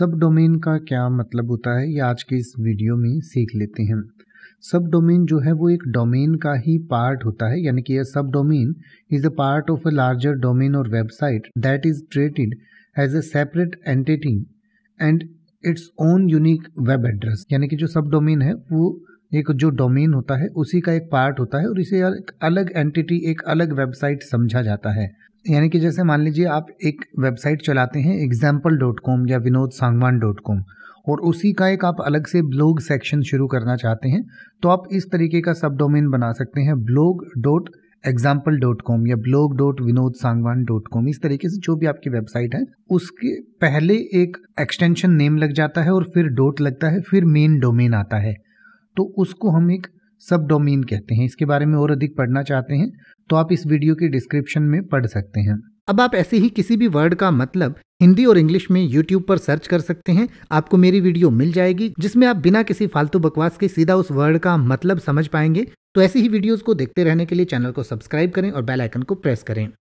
सब डोमेन का क्या मतलब होता है ये आज के इस वीडियो में सीख लेते हैं सब डोमेन जो है वो एक डोमेन का ही पार्ट होता है यानी कि यह सब domain is a part of a larger domain और website that is treated as a separate entity and its own unique web address यानी कि जो सब डोमेन है वो एक जो डोमेन होता है उसी का एक पार्ट होता है और इसे एक अलग एंटिटी एक अलग वेबसाइट समझा जाता है यानी कि जैसे मान लीजिए आप एक वेबसाइट चलाते हैं एग्जाम्पल डॉट कॉम या विनोद सांगवान डॉट कॉम और उसी का एक आप अलग से ब्लॉग सेक्शन शुरू करना चाहते हैं तो आप इस तरीके का सब डोमेन बना सकते हैं blog dot example dot com या blog dot Vinod Sangwan dot com इस तरीके से जो भी आपकी वेबसाइट है उसके पहले एक एक्सटेंशन नेम लग जाता है और फिर डॉट लगता है फिर मेन डोमेन आता है तो उसको हम एक सब डोमेन कहते हैं इसके बारे में और अधिक पढ़ना चाहते हैं तो आप इस वीडियो के डिस्क्रिप्शन में पढ़ सकते हैं अब आप ऐसे ही किसी भी वर्ड का मतलब हिंदी और इंग्लिश में YouTube पर सर्च कर सकते हैं आपको मेरी वीडियो मिल जाएगी जिसमें आप बिना किसी फालतू बकवास के सीधा उस वर्ड का मतलब समझ पाएंगे तो ऐसी ही वीडियोस को देखते रहने के लिए चैनल को सब्सक्राइब करें और बेल आइकन को प्रेस करें